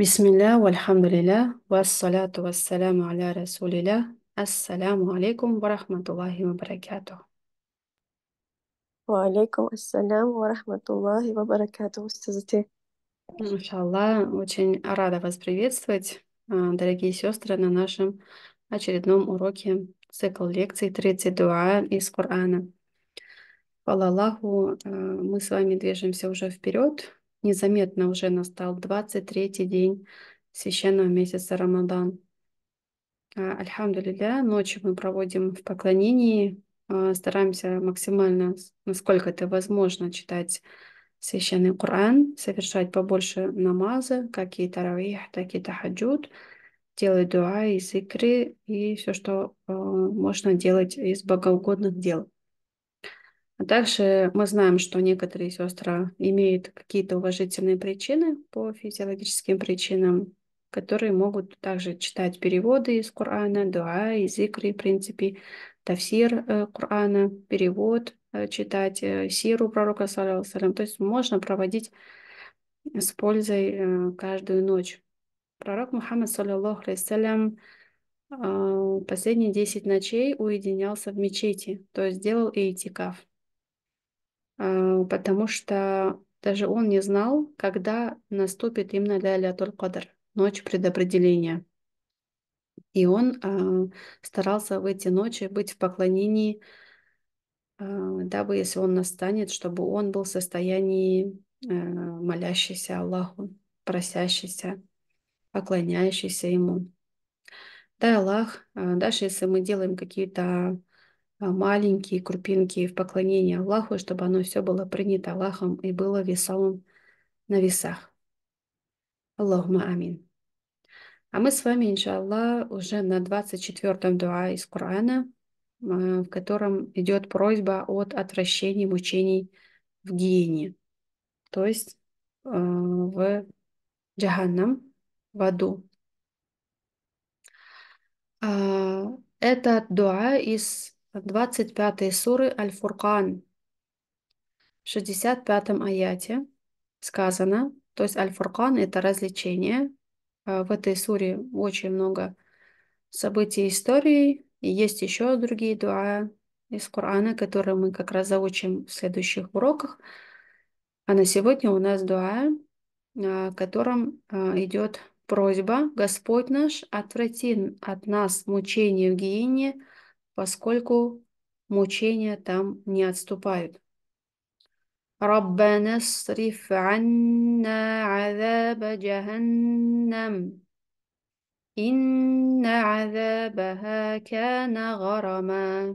Бисмилля, вальхамдулилля, вассаляту вассаляму аля расулилля, ассаляму алейкум барахматуллахи ва баракату. Валейкум ассалям ва рахматуллахи устазати. Машаллах, очень рада вас приветствовать, а, дорогие сестры, на нашем очередном уроке цикл лекций 30 дуа из Корана. Аллаху, а, мы с вами движемся уже вперед Незаметно уже настал 23-й день священного месяца Рамадан. А, Альхамдулилля, ночью мы проводим в поклонении, а, стараемся максимально, насколько это возможно, читать священный Коран, совершать побольше намазы, как и таравих, так и тахаджуд, делать дуа и сикры и все, что а, можно делать из богоугодных дел. А также мы знаем, что некоторые сестры имеют какие-то уважительные причины по физиологическим причинам, которые могут также читать переводы из Корана, дуа, из икры, в принципе, тафсир э, Корана, перевод, э, читать э, сиру пророка, салям. то есть можно проводить с пользой каждую ночь. Пророк Мухаммад, саллиллаху алейсалям, последние 10 ночей уединялся в мечети, то есть делал и этикав. Э, потому что даже он не знал, когда наступит именно Лялятуль Кадр, ночь предопределения. И он э, старался в эти ночи быть в поклонении, э, дабы, если он настанет, чтобы он был в состоянии молящийся Аллаху, просящийся, поклоняющийся Ему. Дай Аллах, даже если мы делаем какие-то а, маленькие крупинки в поклонении Аллаху, чтобы оно все было принято Аллахом и было весовым на весах. Аллахума амин. А мы с вами, иншаллах, уже на 24-м дуа из Корана, а, в котором идет просьба от отвращения мучений в гиене, то есть а, в джаханнам, в аду. Это дуа из 25 суры Аль-Фуркан, в 65 аяте сказано, то есть Аль-Фуркан – это развлечение. Э, в этой суре очень много событий истории, и есть еще другие дуа из Корана, которые мы как раз заучим в следующих уроках. А на сегодня у нас дуа, в э, котором э, идет просьба «Господь наш, отврати от нас мучение в гиене, поскольку мучения там не отступают. ربنا اصرف عنا عذاب جهنم إن عذابها كان غرما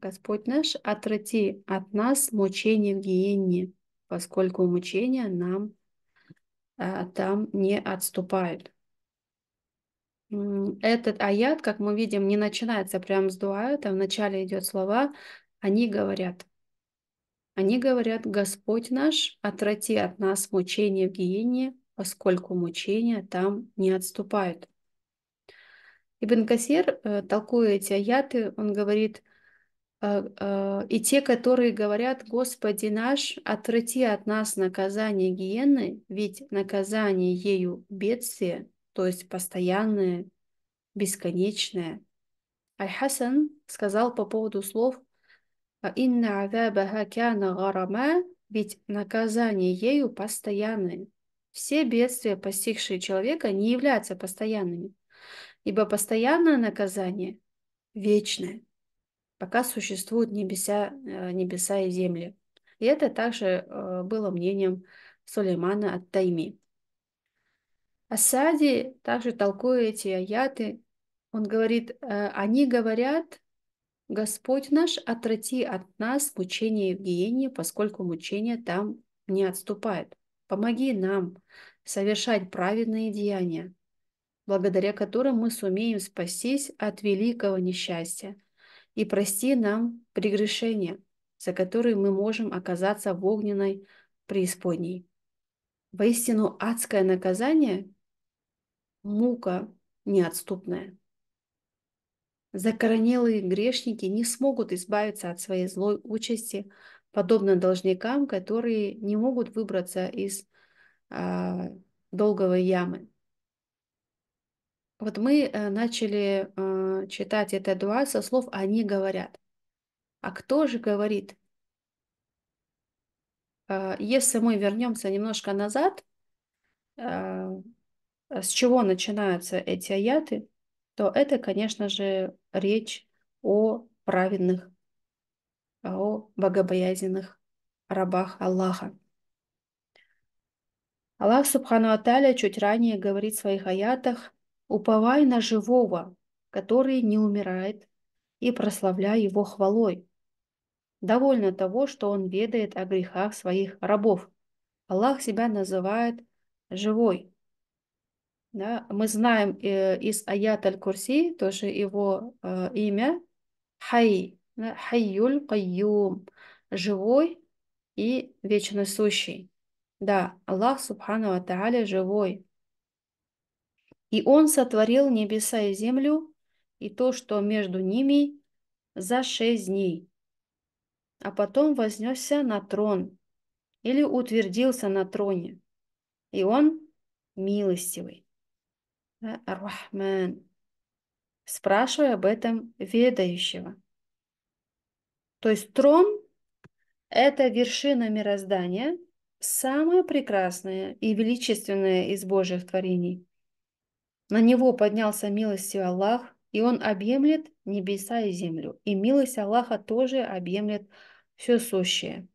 Господь наш, отврати от нас мучение в гиенне, поскольку мучения нам а, там не отступают. Этот аят, как мы видим, не начинается прям с дуаэта, вначале идет слова «они говорят». Они говорят «Господь наш, отврати от нас мучение в гиене, поскольку мучения там не отступают». Ибн Касир, э, толкуя эти аяты, он говорит э, э, «И те, которые говорят, Господи наш, отврати от нас наказание гиены, ведь наказание ею бедствие, то есть постоянное, бесконечное. Аль-Хасан сказал по поводу слов «А «Инна азабаха кяна гарама», ведь наказание ею постоянное. Все бедствия, постигшие человека, не являются постоянными, ибо постоянное наказание вечное, пока существуют небеса, э, небеса и земли. И это также э, было мнением Сулеймана от Тайми. Асади, также толкует эти аяты, он говорит, «Э, они говорят, Господь наш, отврати от нас мучение Евгения, поскольку мучение там не отступает. Помоги нам совершать праведные деяния, благодаря которым мы сумеем спастись от великого несчастья, и прости нам прегрешения, за которые мы можем оказаться в огненной преисподней. Воистину, адское наказание мука неотступная. Закоронелые грешники не смогут избавиться от своей злой участи, подобно должникам, которые не могут выбраться из а, долговой ямы. Вот мы э, начали а, читать это дуа со слов «они говорят». А кто же говорит? А, если мы вернемся немножко назад, а, с чего начинаются эти аяты, то это, конечно же, речь о праведных, о богобоязненных рабах Аллаха. Аллах Субхану Аталя чуть ранее говорит в своих аятах «Уповай на живого, который не умирает, и прославляй его хвалой. Довольно того, что он ведает о грехах своих рабов. Аллах себя называет живой, да? Мы знаем э, из аят аль-Курси, тоже его э, имя, Хай, да? Хайюль Кайюм, живой и вечно сущий. Да, Аллах Субхану Ата'аля живой. И Он сотворил небеса и землю, и то, что между ними, за шесть дней. А потом вознесся на трон или утвердился на троне. И Он милостивый. Ар-Рахман, спрашивая об этом ведающего. То есть трон – это вершина мироздания, самое прекрасное и величественное из Божьих творений. На него поднялся милостью Аллах, и он объемлет небеса и землю. И милость Аллаха тоже объемлет все сущее.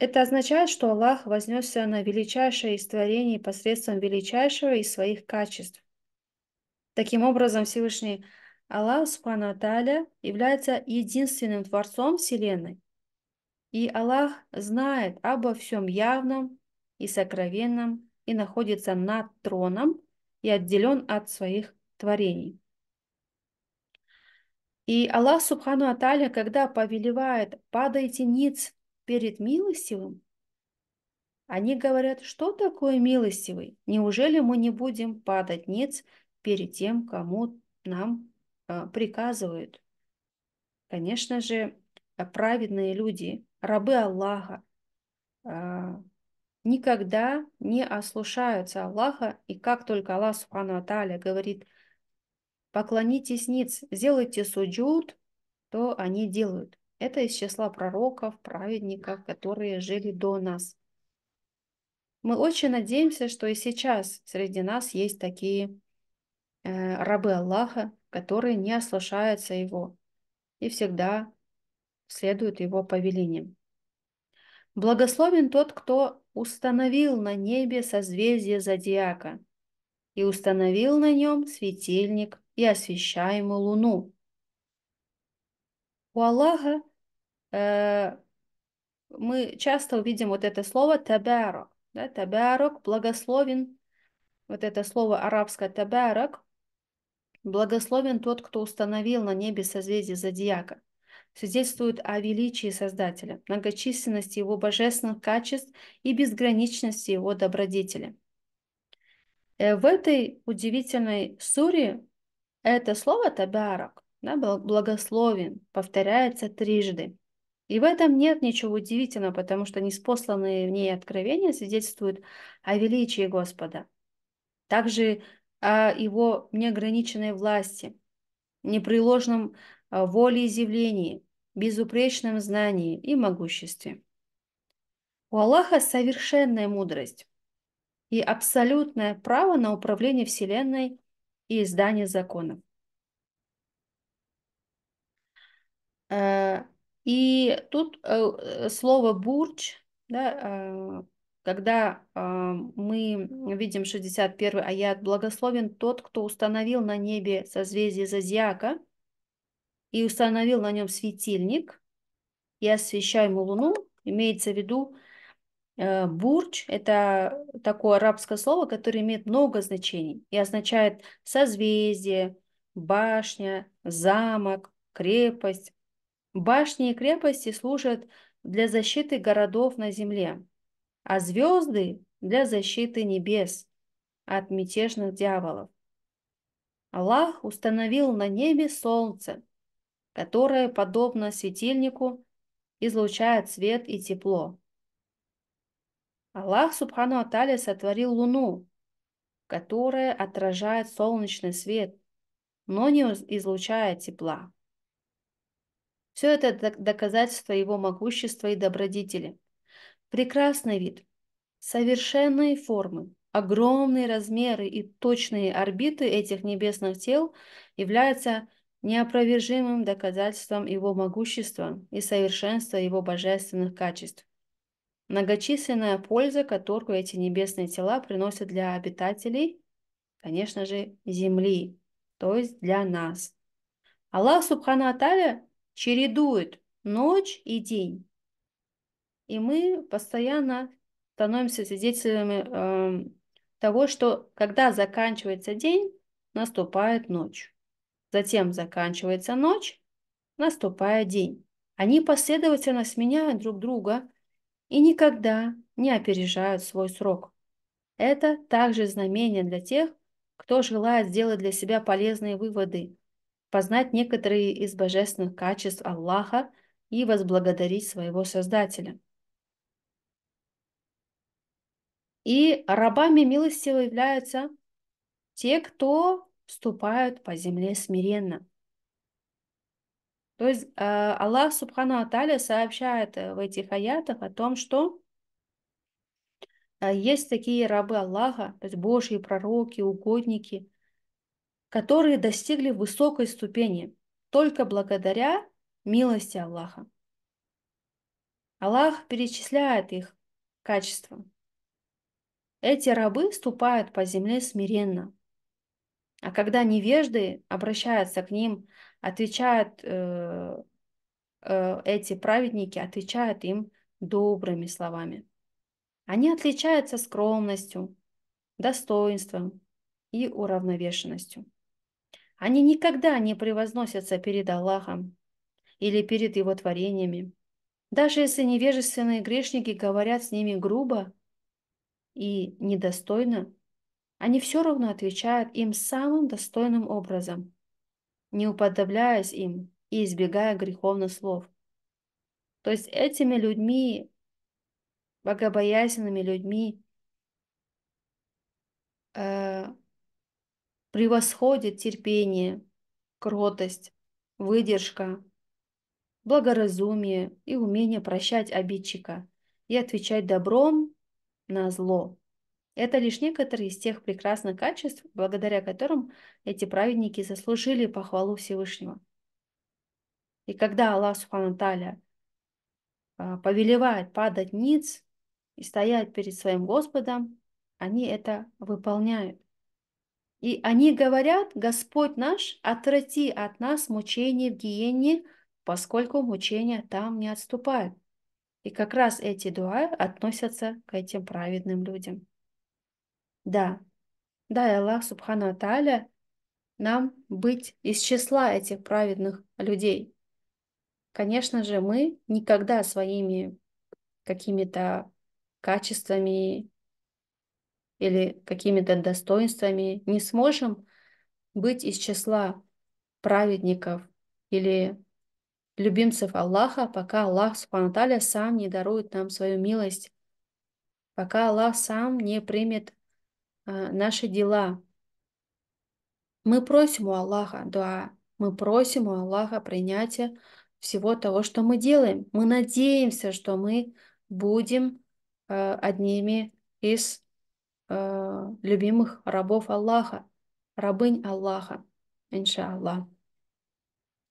Это означает, что Аллах вознесся на величайшее из творений посредством величайшего из своих качеств. Таким образом, Всевышний Аллах Субхану Аталя является единственным Творцом Вселенной. И Аллах знает обо всем явном и сокровенном и находится над троном и отделен от своих творений. И Аллах Субхану Аталя, когда повелевает «падайте ниц» перед милостивым? Они говорят, что такое милостивый? Неужели мы не будем падать ниц перед тем, кому нам э, приказывают? Конечно же, а, праведные люди, рабы Аллаха, э, никогда не ослушаются Аллаха, и как только Аллах Субхану Аталя говорит, поклонитесь ниц, сделайте суджуд, то они делают. Это из числа пророков, праведников, которые жили до нас. Мы очень надеемся, что и сейчас среди нас есть такие э, рабы Аллаха, которые не ослушаются Его и всегда следуют Его повелениям. Благословен тот, кто установил на небе созвездие зодиака и установил на нем светильник и освещаемую луну. У Аллаха Э, мы часто увидим вот это слово табарок, Да, табарок, благословен. Вот это слово арабское табарок, Благословен тот, кто установил на небе созвездие зодиака. Свидетельствует о величии Создателя, многочисленности его божественных качеств и безграничности его добродетели. Э, в этой удивительной суре это слово табарок, да, благословен, повторяется трижды. И в этом нет ничего удивительного, потому что неспосланные в ней откровения свидетельствуют о величии Господа, также о его неограниченной власти, непреложном а, волеизъявлении, безупречном знании и могуществе. У Аллаха совершенная мудрость и абсолютное право на управление Вселенной и издание законов. Э, и тут э, э, слово «бурдж», да, э, когда мы видим 61 аят, «Благословен тот, кто установил на небе созвездие Зодиака и установил на нем светильник, и освещаем луну», имеется в виду Бурдж – это такое арабское слово, которое имеет много значений и означает созвездие, башня, замок, крепость, Башни и крепости служат для защиты городов на земле, а звезды – для защиты небес от мятежных дьяволов. Аллах установил на небе солнце, которое, подобно светильнику, излучает свет и тепло. Аллах Субхану Атали сотворил луну, которая отражает солнечный свет, но не излучает тепла. Все это доказательство его могущества и добродетели. Прекрасный вид, совершенные формы, огромные размеры и точные орбиты этих небесных тел являются неопровержимым доказательством его могущества и совершенства его божественных качеств. Многочисленная польза, которую эти небесные тела приносят для обитателей, конечно же, Земли, то есть для нас. Аллах Субхану Аталя чередует ночь и день. И мы постоянно становимся свидетелями э, того, что когда заканчивается день, наступает ночь. Затем заканчивается ночь, наступает день. Они последовательно сменяют друг друга и никогда не опережают свой срок. Это также знамение для тех, кто желает сделать для себя полезные выводы познать некоторые из божественных качеств Аллаха и возблагодарить своего Создателя. И рабами милостивы являются те, кто вступают по земле смиренно. То есть э, Аллах Субхану Аталя сообщает э, в этих аятах о том, что э, есть такие рабы Аллаха, то есть Божьи пророки, угодники, которые достигли высокой ступени только благодаря милости Аллаха. Аллах перечисляет их качества. Эти рабы ступают по земле смиренно. А когда невежды обращаются к ним, отвечают э, э, эти праведники, отвечают им добрыми словами. Они отличаются скромностью, достоинством и уравновешенностью. Они никогда не превозносятся перед Аллахом или перед его творениями. Даже если невежественные грешники говорят с ними грубо и недостойно, они все равно отвечают им самым достойным образом, не уподобляясь им и избегая греховных слов. То есть этими людьми, богобоязненными людьми, э превосходит терпение, кротость, выдержка, благоразумие и умение прощать обидчика и отвечать добром на зло. Это лишь некоторые из тех прекрасных качеств, благодаря которым эти праведники заслужили похвалу Всевышнего. И когда Аллах Субхану а, повелевает падать ниц и стоять перед своим Господом, они это выполняют. И они говорят, Господь наш, отврати от нас мучение в гиене, поскольку мучения там не отступают. И как раз эти дуа относятся к этим праведным людям. Да, да, и Аллах Субхану Аталя нам быть из числа этих праведных людей. Конечно же, мы никогда своими какими-то качествами или какими-то достоинствами, не сможем быть из числа праведников или любимцев Аллаха, пока Аллах Субханаталя сам не дарует нам свою милость, пока Аллах сам не примет а, наши дела. Мы просим у Аллаха дуа, мы просим у Аллаха принятия всего того, что мы делаем. Мы надеемся, что мы будем э, одними из Э, любимых рабов Аллаха, рабынь Аллаха, иншаллах.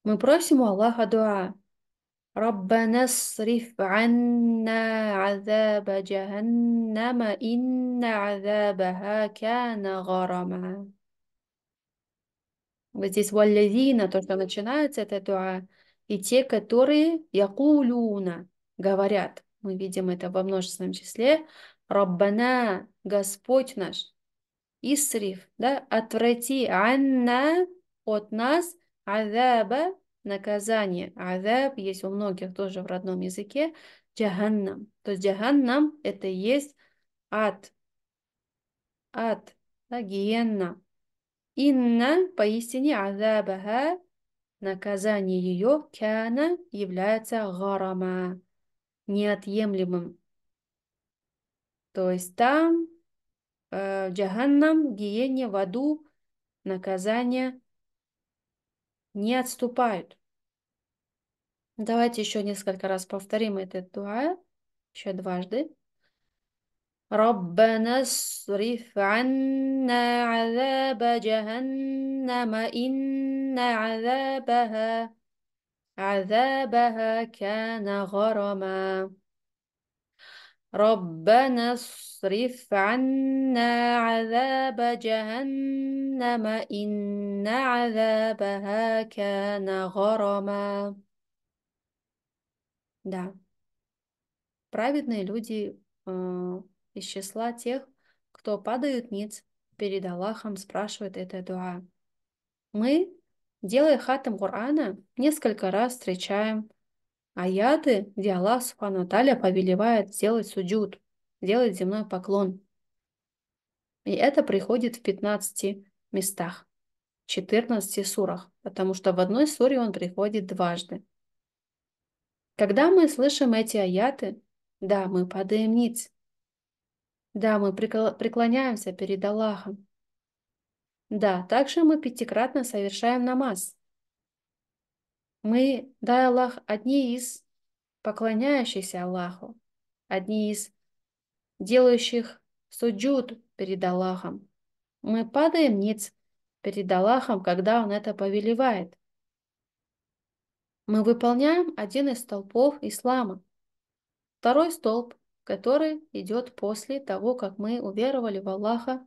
Мы просим у Аллаха дуа. ربنا اصرف عنا عذاب جهنم إن عذابها كان غرما Вот здесь валлядина, то, что начинается, это дуа. И те, которые якулюна, говорят. Мы видим это во множественном числе. Раббана, Господь наш, Исриф, да, отврати анна от нас, азаба, наказание. Азаб есть у многих тоже в родном языке. Джаганнам. То есть джаганнам это есть ад. Ад, да, гиенна. Инна, поистине, азабаха, наказание ее, кяна, является гарама, неотъемлемым то есть там э, джаганнам, гиене, в аду наказания не отступают. Давайте еще несколько раз повторим этот дуа, еще дважды. ربنا اصرف عنا عذاب جهنم إن عذابها عذابها كان غرما ربنا اصرف عنا عذاب جهنم إن عذابها كان غرما Да. Праведные люди э, из числа тех, кто падают ниц перед Аллахом, спрашивают это дуа. Мы, делая хатам Корана, несколько раз встречаем аяты, где Аллах Субхану Аталя повелевает сделать суджуд, делать земной поклон. И это приходит в 15 местах, 14 сурах, потому что в одной суре он приходит дважды. Когда мы слышим эти аяты, да, мы падаем ниц. Да, мы преклоняемся перед Аллахом. Да, также мы пятикратно совершаем намаз. Мы, дай Аллах, одни из поклоняющихся Аллаху, одни из делающих суджуд перед Аллахом. Мы падаем ниц перед Аллахом, когда Он это повелевает. Мы выполняем один из столпов ислама. Второй столб, который идет после того, как мы уверовали в Аллаха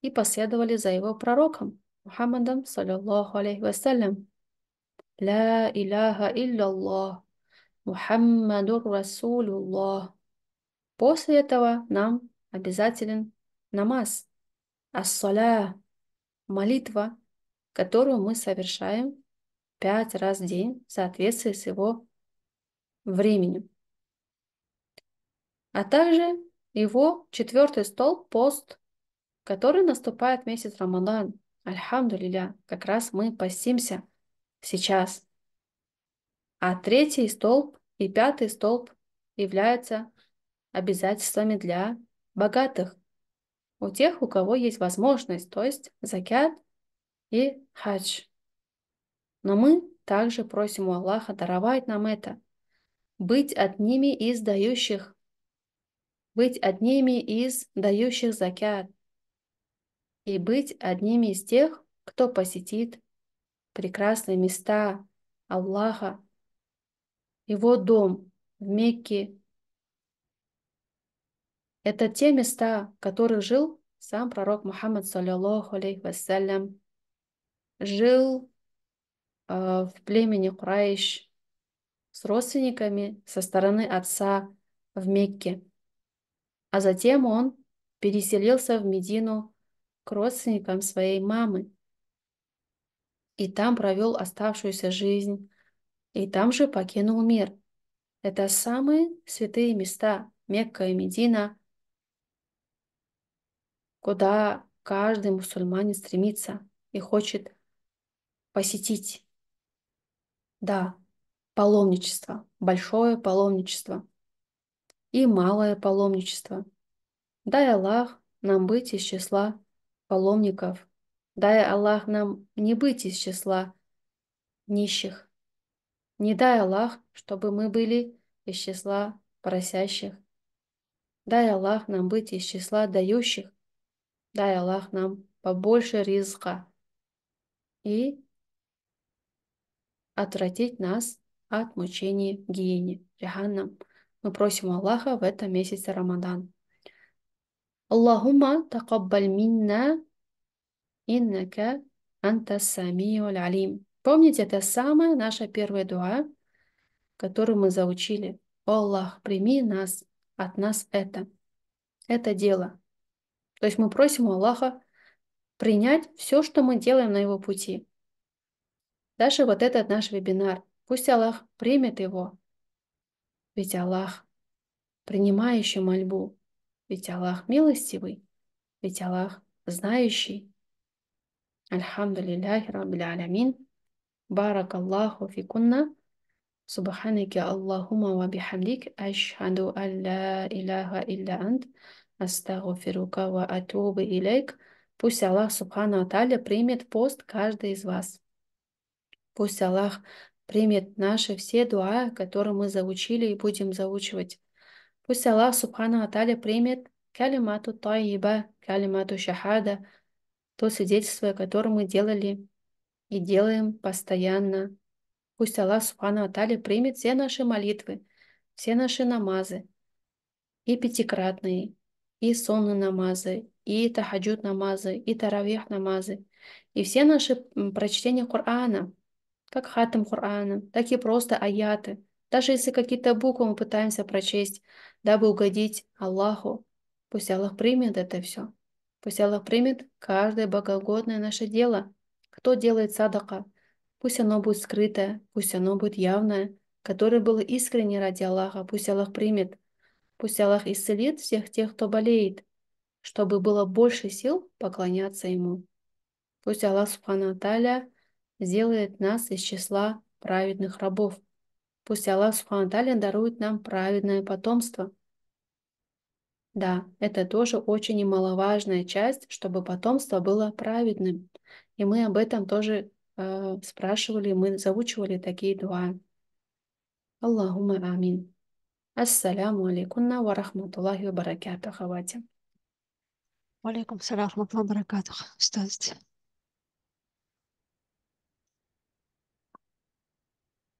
и последовали за его пророком, Мухаммадом, саллиллаху алейхи вассалям. لا иляха илляллах, Мухаммадур Расулюллах. После этого нам обязателен намаз, ассаля, молитва, которую мы совершаем пять раз в день в соответствии с его временем. А также его четвертый стол, пост, который наступает в месяц Рамадан. Альхамдулиля, как раз мы постимся – сейчас. А третий столб и пятый столб являются обязательствами для богатых, у тех, у кого есть возможность, то есть закят и хадж. Но мы также просим у Аллаха даровать нам это, быть одними из дающих, быть одними из дающих закят и быть одними из тех, кто посетит прекрасные места Аллаха, его дом в Мекке. Это те места, в которых жил сам пророк Мухаммад, саллиллаху алейхи вассалям, жил э, в племени Курайш с родственниками со стороны отца в Мекке. А затем он переселился в Медину к родственникам своей мамы и там провел оставшуюся жизнь, и там же покинул мир. Это самые святые места Мекка и Медина, куда каждый мусульманин стремится и хочет посетить. Да, паломничество, большое паломничество и малое паломничество. Дай Аллах нам быть из числа паломников. Дай Аллах нам не быть из числа нищих. Не дай Аллах, чтобы мы были из числа просящих. Дай Аллах нам быть из числа дающих. Дай Аллах нам побольше ризка и отвратить нас от мучений гиени, джаханнам. Мы просим Аллаха в этом месяце Рамадан. Аллахума такаббаль минна иннака антасами самиуль алим. Помните, это самая наша первая дуа, которую мы заучили. О Аллах, прими нас, от нас это, это дело. То есть мы просим у Аллаха принять все, что мы делаем на его пути. Даже вот этот наш вебинар. Пусть Аллах примет его. Ведь Аллах принимающий мольбу. Ведь Аллах милостивый. Ведь Аллах знающий. الحمد لله رب العالمين بارك الله فيكن سبحانك اللهم وبحمدك أشهد أن لا إله إلا أنت أستغفرك وأتوب إليك Пусть Аллах Субхану Аталя примет пост каждый из вас. Пусть Аллах примет наши все дуа, которые мы заучили и будем заучивать. Пусть Аллах Субхану Аталя примет калимату тайиба, калимату шахада – то свидетельство, которое мы делали и делаем постоянно. Пусть Аллах Субхану Атали примет все наши молитвы, все наши намазы, и пятикратные, и сонные намазы, и тахаджуд намазы, и таравих намазы, и все наши прочтения Корана, как хатам Корана, так и просто аяты, даже если какие-то буквы мы пытаемся прочесть, дабы угодить Аллаху, пусть Аллах примет это все. Пусть Аллах примет каждое богогодное наше дело. Кто делает садака? Пусть оно будет скрытое, пусть оно будет явное, которое было искренне ради Аллаха. Пусть Аллах примет. Пусть Аллах исцелит всех тех, кто болеет, чтобы было больше сил поклоняться Ему. Пусть Аллах Субхану Таля сделает нас из числа праведных рабов. Пусть Аллах Субхану Таля дарует нам праведное потомство – да, это тоже очень немаловажная часть, чтобы потомство было праведным. И мы об этом тоже э, спрашивали, мы заучивали такие дуа. Аллахума амин. Ассаляму алейкунна ва рахматуллахи ва баракату, хавати. Алейкум салям ва баракату,